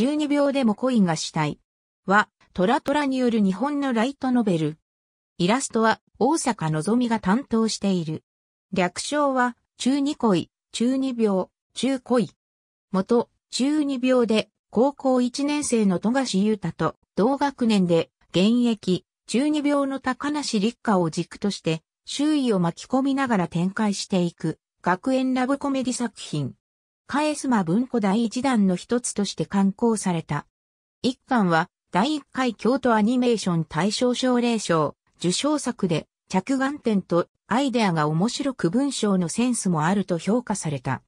中二秒でも恋がしたい。は、トラトラによる日本のライトノベル。イラストは、大阪のぞみが担当している。略称は、中二恋、中二病、中恋。元、中二病で、高校1年生の富樫優太と、同学年で、現役、中二病の高梨立花を軸として、周囲を巻き込みながら展開していく、学園ラブコメディ作品。カエスマ文庫第一弾の一つとして刊行された。一巻は、第一回京都アニメーション大賞奨励賞、受賞作で、着眼点とアイデアが面白く文章のセンスもあると評価された。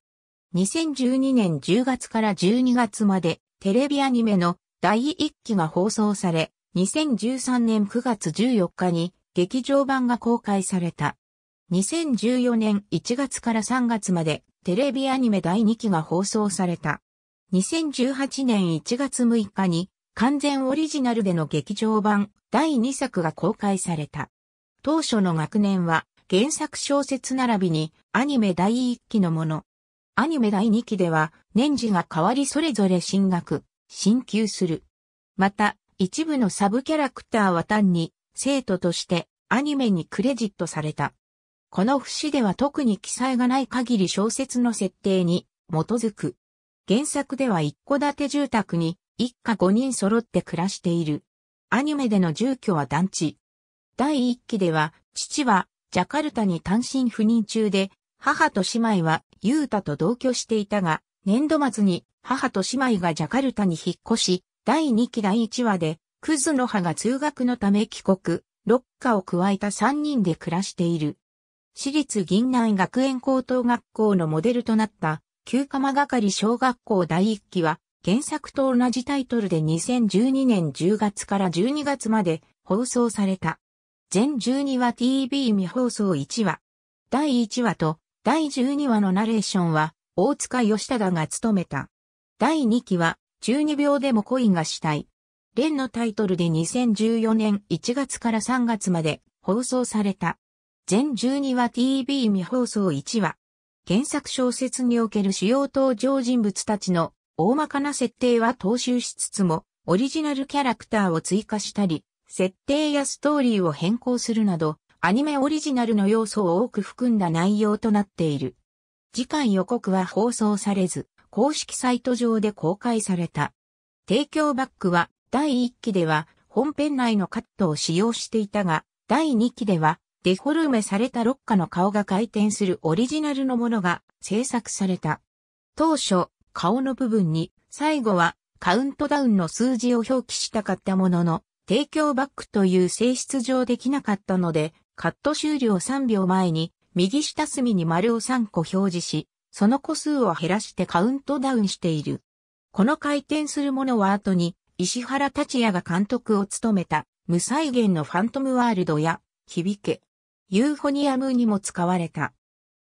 2012年10月から12月までテレビアニメの第1期が放送され、2013年9月14日に劇場版が公開された。2014年1月から3月までテレビアニメ第2期が放送された。2018年1月6日に完全オリジナルでの劇場版第2作が公開された。当初の学年は原作小説並びにアニメ第1期のもの。アニメ第2期では年次が変わりそれぞれ進学、進級する。また一部のサブキャラクターは単に生徒としてアニメにクレジットされた。この節では特に記載がない限り小説の設定に基づく。原作では一戸建て住宅に一家五人揃って暮らしている。アニメでの住居は団地。第一期では父はジャカルタに単身赴任中で母と姉妹はユータと同居していたが年度末に母と姉妹がジャカルタに引っ越し第二期第一話でクズの葉が通学のため帰国、ロッカを加えた三人で暮らしている。私立銀南学園高等学校のモデルとなった、旧鎌係り小学校第一期は、原作と同じタイトルで2012年10月から12月まで放送された。全12話 TV 未放送1話。第1話と第12話のナレーションは大塚義忠が務めた。第2期は12秒でも恋がしたい。連のタイトルで2014年1月から3月まで放送された。全12話 TV 未放送1話。原作小説における主要登場人物たちの大まかな設定は踏襲しつつも、オリジナルキャラクターを追加したり、設定やストーリーを変更するなど、アニメオリジナルの要素を多く含んだ内容となっている。次回予告は放送されず、公式サイト上で公開された。提供バックは第1期では本編内のカットを使用していたが、第2期ではデフォルメされたッカの顔が回転するオリジナルのものが制作された。当初、顔の部分に最後はカウントダウンの数字を表記したかったものの、提供バックという性質上できなかったので、カット終了3秒前に右下隅に丸を3個表示し、その個数を減らしてカウントダウンしている。この回転するものは後に石原達也が監督を務めた無再現のファントムワールドや響け、ユーフォニアムにも使われた。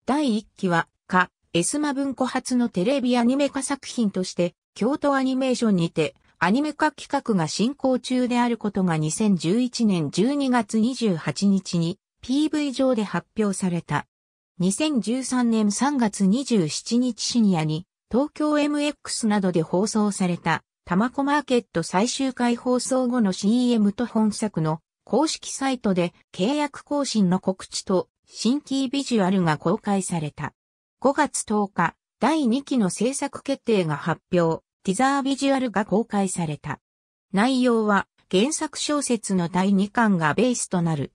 第1期は、か、エスマ文庫初のテレビアニメ化作品として、京都アニメーションにて、アニメ化企画が進行中であることが2011年12月28日に PV 上で発表された。2013年3月27日深夜に東京 MX などで放送された、タマコマーケット最終回放送後の CM と本作の公式サイトで契約更新の告知と新キービジュアルが公開された。5月10日、第2期の制作決定が発表、ティザービジュアルが公開された。内容は原作小説の第2巻がベースとなる。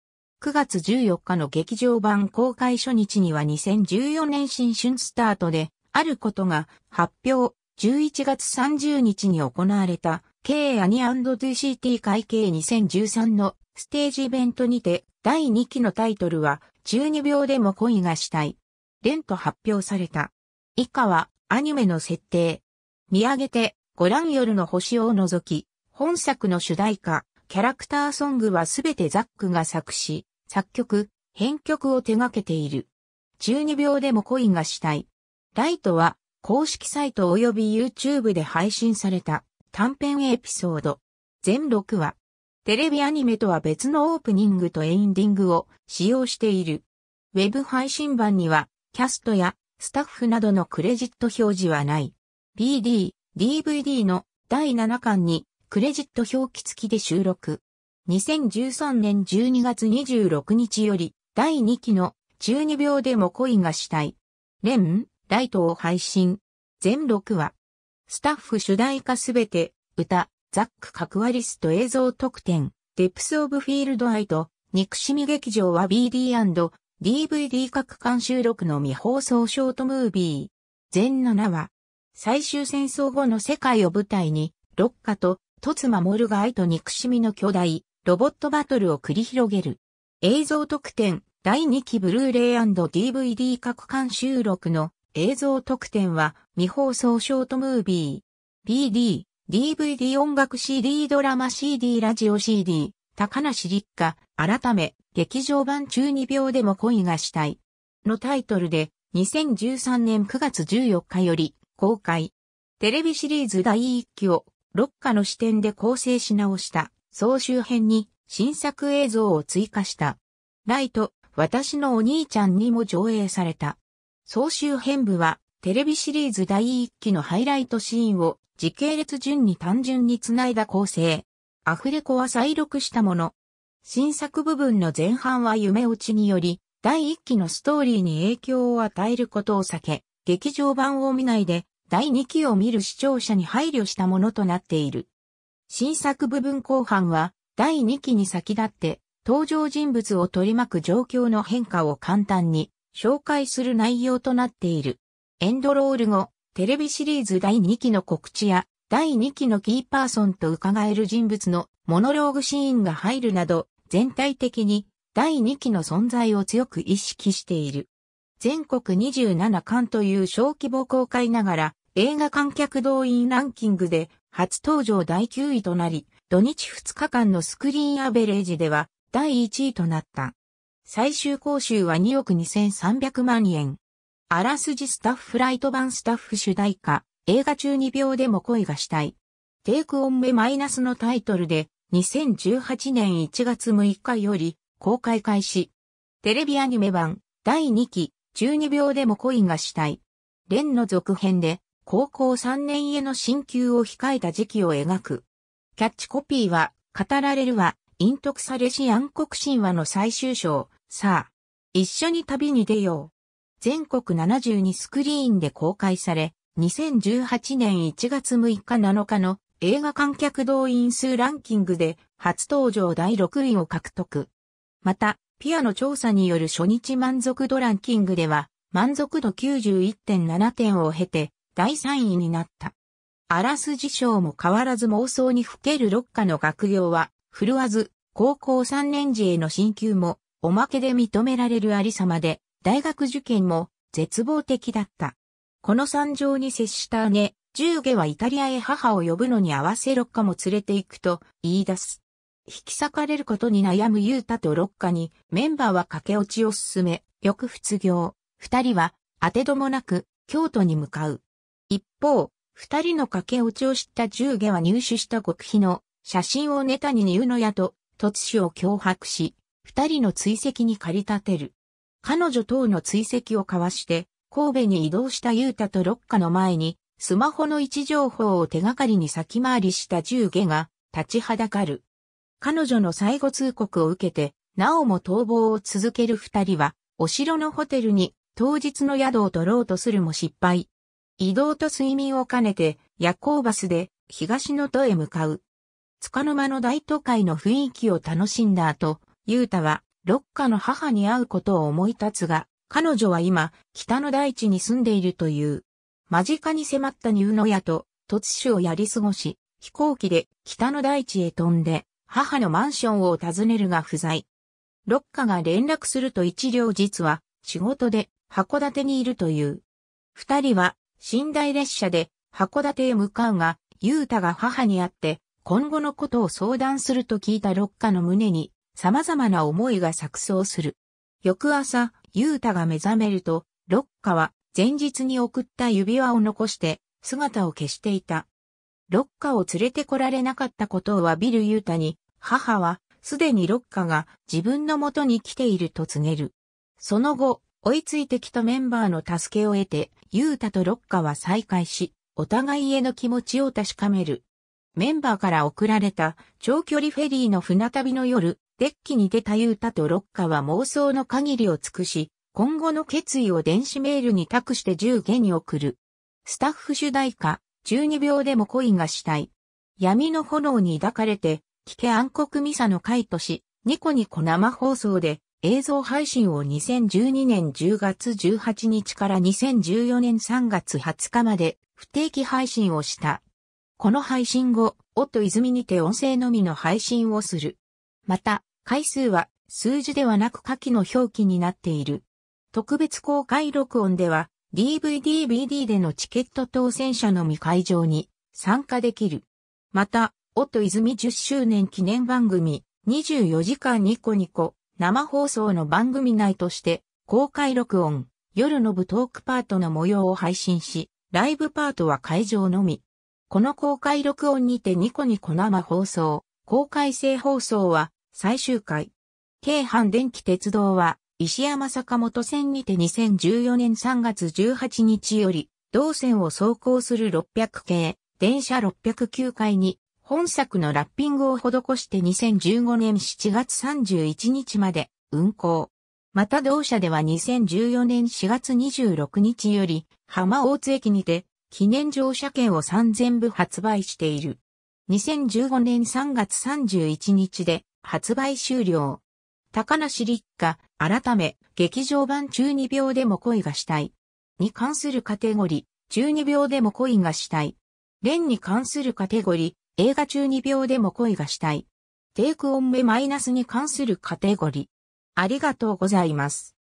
9月14日の劇場版公開初日には2014年新春スタートで、あることが発表、11月30日に行われた、K&DCT 会計2013のステージイベントにて、第2期のタイトルは、12秒でも恋がしたい。連と発表された。以下は、アニメの設定。見上げて、ご覧夜の星を除き、本作の主題歌、キャラクターソングはすべてザックが作詞、作曲、編曲を手掛けている。12秒でも恋がしたい。ライトは、公式サイト及び YouTube で配信された短編エピソード。全6話。テレビアニメとは別のオープニングとエンディングを使用している。ウェブ配信版には、キャストやスタッフなどのクレジット表示はない。BD、DVD の第7巻にクレジット表記付きで収録。2013年12月26日より第2期の中二病でも恋がしたい。レン、ライトを配信。全6話。スタッフ主題歌すべて、歌、ザック・カクワリスト映像特典、デプス・オブ・フィールド・アイと、憎しみ劇場は BD&DVD 各館収録の未放送ショートムービー。全7話。最終戦争後の世界を舞台に、ロッカと、トツマモルが愛と憎しみの巨大、ロボットバトルを繰り広げる。映像特典、第2期ブルーレイ &DVD 各館収録の映像特典は未放送ショートムービー。BD DVD 音楽 CD ドラマ CD ラジオ CD、高梨立花、改め、劇場版中二病でも恋がしたい。のタイトルで、2013年9月14日より、公開。テレビシリーズ第1期を、6課の視点で構成し直した、総集編に、新作映像を追加した。ライト、私のお兄ちゃんにも上映された。総集編部は、テレビシリーズ第1期のハイライトシーンを時系列順に単純につないだ構成。アフレコは再録したもの。新作部分の前半は夢落ちにより、第1期のストーリーに影響を与えることを避け、劇場版を見ないで、第2期を見る視聴者に配慮したものとなっている。新作部分後半は、第2期に先立って、登場人物を取り巻く状況の変化を簡単に紹介する内容となっている。エンドロール後、テレビシリーズ第2期の告知や、第2期のキーパーソンと伺える人物のモノローグシーンが入るなど、全体的に第2期の存在を強く意識している。全国27巻という小規模公開ながら、映画観客動員ランキングで初登場第9位となり、土日2日間のスクリーンアベレージでは第1位となった。最終講習は2億2300万円。あらすじスタッフライト版スタッフ主題歌、映画中2秒でも恋がしたい。テイクオン目マイナスのタイトルで、2018年1月6日より公開開始。テレビアニメ版第2期12秒でも恋がしたい。連の続編で高校3年への進級を控えた時期を描く。キャッチコピーは語られるは陰徳されし暗黒神話の最終章。さあ、一緒に旅に出よう。全国72スクリーンで公開され、2018年1月6日7日の映画観客動員数ランキングで初登場第6位を獲得。また、ピアの調査による初日満足度ランキングでは、満足度91.7点を経て、第3位になった。あらすじ賞も変わらず妄想にふける六課の学業は、振るわず、高校3年時への進級も、おまけで認められるありさまで、大学受験も絶望的だった。この惨状に接した姉、十下はイタリアへ母を呼ぶのに合わせ六家も連れて行くと言い出す。引き裂かれることに悩む優太と六家にメンバーは駆け落ちを進め、翌卒業。二人は当てどもなく京都に向かう。一方、二人の駆け落ちを知った十下は入手した極秘の写真をネタにニューやと突死を脅迫し、二人の追跡に駆り立てる。彼女等の追跡を交わして、神戸に移動したユータとロッカの前に、スマホの位置情報を手がかりに先回りした銃下が立ちはだかる。彼女の最後通告を受けて、なおも逃亡を続ける二人は、お城のホテルに当日の宿を取ろうとするも失敗。移動と睡眠を兼ねて夜行バスで東の都へ向かう。つかの間の大都会の雰囲気を楽しんだ後、ユータは六花の母に会うことを思い立つが、彼女は今、北の大地に住んでいるという。間近に迫ったニューノヤと、突種をやり過ごし、飛行機で北の大地へ飛んで、母のマンションを訪ねるが不在。六花が連絡すると一両実は、仕事で函館にいるという。二人は、寝台列車で函館へ向かうが、雄太が母に会って、今後のことを相談すると聞いた六花の胸に様々な思いが錯綜する。翌朝、ユータが目覚めると、ロッカは前日に送った指輪を残して姿を消していた。ロッカを連れてこられなかったことを詫びるユータに、母はすでにロッカが自分の元に来ていると告げる。その後、追いついてきたメンバーの助けを得て、ユータとロッカは再会し、お互いへの気持ちを確かめる。メンバーから送られた長距離フェリーの船旅の夜、デッキに出たユータとロッカは妄想の限りを尽くし、今後の決意を電子メールに託して10下に送る。スタッフ主題歌、12秒でも恋がしたい。闇の炎に抱かれて、聞け暗黒ミサの回とし、ニコニコ生放送で映像配信を2012年10月18日から2014年3月20日まで不定期配信をした。この配信後、夫泉にて音声のみの配信をする。また、回数は数字ではなく下記の表記になっている。特別公開録音では DVD、BD でのチケット当選者のみ会場に参加できる。また、音泉10周年記念番組24時間ニコニコ生放送の番組内として公開録音夜の部トークパートの模様を配信し、ライブパートは会場のみ。この公開録音にてニコニコ生放送、公開性放送は最終回。京阪電気鉄道は、石山坂本線にて2014年3月18日より、同線を走行する600系、電車609回に、本作のラッピングを施して2015年7月31日まで運行。また同社では2014年4月26日より、浜大津駅にて、記念乗車券を3000部発売している。2015年3月31日で、発売終了。高梨立花、改め、劇場版中二病でも恋がしたい。に関するカテゴリー、中二病でも恋がしたい。連に関するカテゴリー、映画中二病でも恋がしたい。テイクオン目マイナスに関するカテゴリー。ありがとうございます。